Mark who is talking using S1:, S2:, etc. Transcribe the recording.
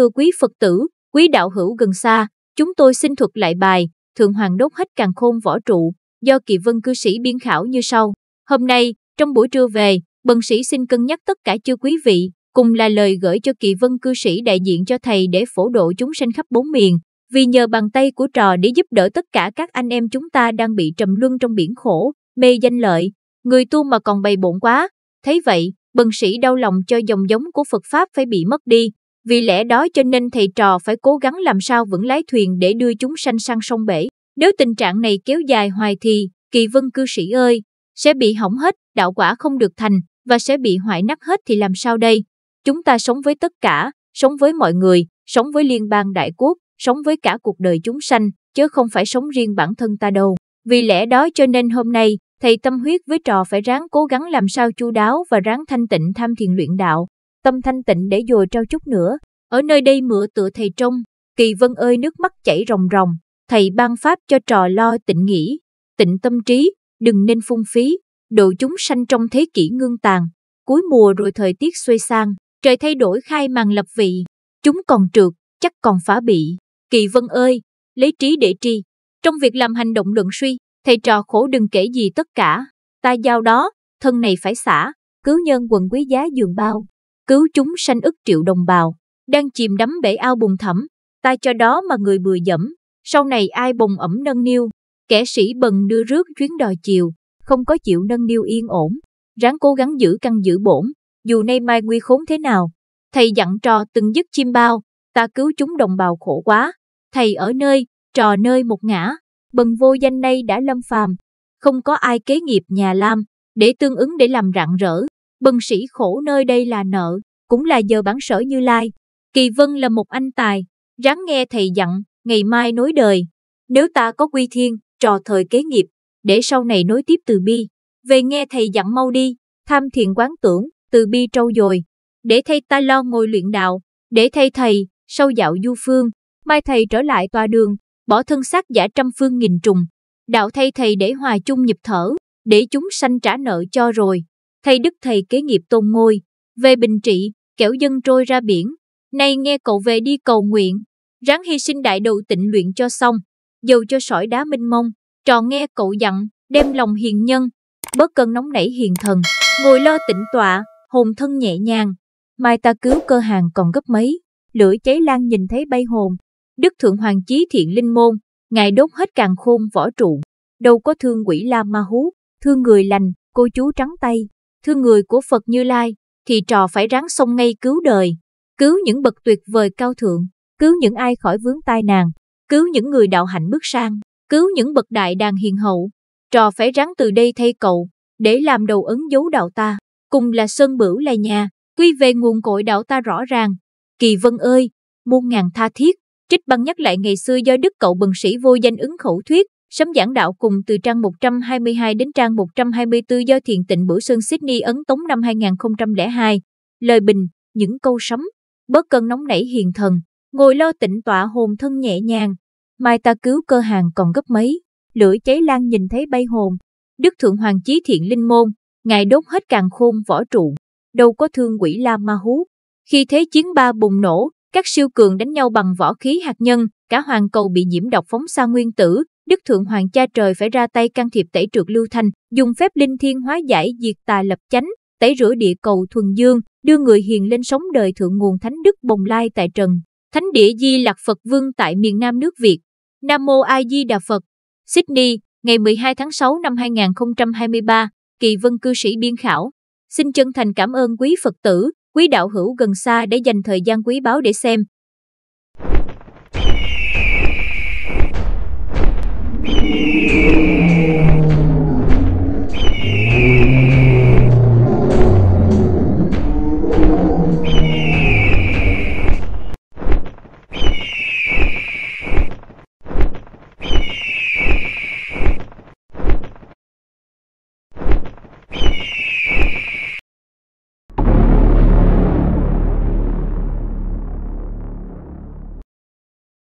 S1: thưa quý Phật tử, quý đạo hữu gần xa, chúng tôi xin thuật lại bài Thượng Hoàng đốt hết càng khôn võ trụ do kỳ vân cư sĩ biên khảo như sau. Hôm nay, trong buổi trưa về, bần sĩ xin cân nhắc tất cả chư quý vị, cùng là lời gửi cho kỳ vân cư sĩ đại diện cho thầy để phổ độ chúng sanh khắp bốn miền, vì nhờ bàn tay của trò để giúp đỡ tất cả các anh em chúng ta đang bị trầm luân trong biển khổ, mê danh lợi, người tu mà còn bày bổn quá. Thấy vậy, bần sĩ đau lòng cho dòng giống của Phật Pháp phải bị mất đi, vì lẽ đó cho nên thầy trò phải cố gắng làm sao vững lái thuyền để đưa chúng sanh sang sông bể. Nếu tình trạng này kéo dài hoài thì, kỳ vân cư sĩ ơi, sẽ bị hỏng hết, đạo quả không được thành, và sẽ bị hoại nát hết thì làm sao đây? Chúng ta sống với tất cả, sống với mọi người, sống với liên bang đại quốc, sống với cả cuộc đời chúng sanh, chứ không phải sống riêng bản thân ta đâu. Vì lẽ đó cho nên hôm nay, thầy tâm huyết với trò phải ráng cố gắng làm sao chu đáo và ráng thanh tịnh tham thiền luyện đạo, tâm thanh tịnh để dồi trao chút nữa. Ở nơi đây mượn tựa thầy trông, kỳ vân ơi nước mắt chảy ròng ròng, thầy ban pháp cho trò lo tịnh nghỉ tịnh tâm trí, đừng nên phung phí, độ chúng sanh trong thế kỷ ngưng tàn. Cuối mùa rồi thời tiết xuôi sang, trời thay đổi khai màn lập vị, chúng còn trượt, chắc còn phá bị. Kỳ vân ơi, lấy trí để tri. Trong việc làm hành động luận suy, thầy trò khổ đừng kể gì tất cả. Ta giao đó, thân này phải xả, cứu nhân quần quý giá dường bao cứu chúng sanh ức triệu đồng bào, đang chìm đắm bể ao bùng thẳm, ta cho đó mà người bừa dẫm, sau này ai bồng ẩm nâng niu, kẻ sĩ bần đưa rước chuyến đò chiều, không có chịu nâng niu yên ổn, ráng cố gắng giữ căn giữ bổn, dù nay mai nguy khốn thế nào. Thầy dặn trò từng dứt chim bao, ta cứu chúng đồng bào khổ quá, thầy ở nơi, trò nơi một ngã, bần vô danh nay đã lâm phàm, không có ai kế nghiệp nhà Lam, để tương ứng để làm rạng rỡ, bần sĩ khổ nơi đây là nợ, cũng là giờ bản sở Như Lai. Kỳ Vân là một anh tài, ráng nghe thầy dặn, ngày mai nối đời. Nếu ta có quy thiên, trò thời kế nghiệp, để sau này nối tiếp từ bi. Về nghe thầy dặn mau đi, tham thiện quán tưởng, từ bi trâu dồi. Để thay ta lo ngồi luyện đạo, để thay thầy, sau dạo du phương, mai thầy trở lại tòa đường, bỏ thân xác giả trăm phương nghìn trùng. Đạo thay thầy để hòa chung nhịp thở, để chúng sanh trả nợ cho rồi thay đức thầy kế nghiệp tôn ngôi, về bình trị, kẻo dân trôi ra biển. Nay nghe cậu về đi cầu nguyện, ráng hy sinh đại đầu tịnh luyện cho xong, dầu cho sỏi đá minh mông, trò nghe cậu dặn, đem lòng hiền nhân, bớt cơn nóng nảy hiền thần, ngồi lo tịnh tọa, hồn thân nhẹ nhàng. Mai ta cứu cơ hàng còn gấp mấy, lửa cháy lan nhìn thấy bay hồn. Đức Thượng Hoàng Chí Thiện Linh Môn, ngài đốt hết càng khôn võ trụ, đâu có thương quỷ la ma hú, thương người lành, cô chú trắng tay thương người của Phật Như Lai, thì trò phải ráng xông ngay cứu đời, cứu những bậc tuyệt vời cao thượng, cứu những ai khỏi vướng tai nạn, cứu những người đạo hạnh bước sang, cứu những bậc đại đàn hiền hậu. Trò phải ráng từ đây thay cậu, để làm đầu ấn dấu đạo ta, cùng là sơn bửu là nhà, quy về nguồn cội đạo ta rõ ràng. Kỳ Vân ơi, muôn ngàn tha thiết, trích băng nhắc lại ngày xưa do đức cậu bần sĩ vô danh ứng khẩu thuyết, Sấm giảng đạo cùng từ trang 122 đến trang 124 do Thiền Tịnh Bửu Sơn Sydney ấn tống năm 2002. Lời bình, những câu sấm, bớt cơn nóng nảy hiền thần, ngồi lo tịnh tọa hồn thân nhẹ nhàng. Mai ta cứu cơ hàng còn gấp mấy, lửa cháy lan nhìn thấy bay hồn. Đức Thượng Hoàng Chí Thiện Linh Môn, ngài đốt hết càng khôn võ trụ, đâu có thương quỷ la ma hú. Khi thế chiến ba bùng nổ, các siêu cường đánh nhau bằng võ khí hạt nhân, cả hoàng cầu bị nhiễm độc phóng xa nguyên tử, Đức Thượng Hoàng Cha Trời phải ra tay can thiệp tẩy trượt Lưu Thanh, dùng phép linh thiên hóa giải diệt tà lập chánh, tẩy rửa địa cầu thuần dương, đưa người hiền lên sống đời thượng nguồn thánh đức bồng lai tại trần. Thánh địa Di Lạc Phật Vương tại miền Nam nước Việt. Nam Mô A Di Đà Phật. Sydney, ngày 12 tháng 6 năm 2023, kỳ vân cư sĩ biên khảo. Xin chân thành cảm ơn quý Phật tử, quý đạo hữu gần xa để dành thời gian quý báu để xem,